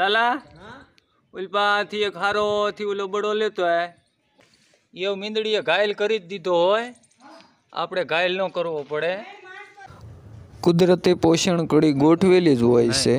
લાલા ઉલપાથી એક હારોથી ઓલો બડો લેતો હોય એવું મીંદડીએ ઘાયલ કરી જ દીધો હોય આપણે ઘાયલ ન કરવો પડે કુદરતે પોષણ કડી ગોઠવેલી જ હોય છે